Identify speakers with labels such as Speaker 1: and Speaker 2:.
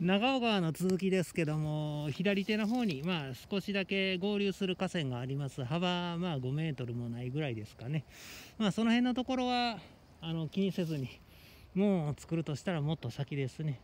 Speaker 1: 長尾川の続きですけども左手の方にまあ少しだけ合流する河川があります幅まあ5メートルもないぐらいですかねまあその辺のところはあの気にせずにもう作るとしたらもっと先ですね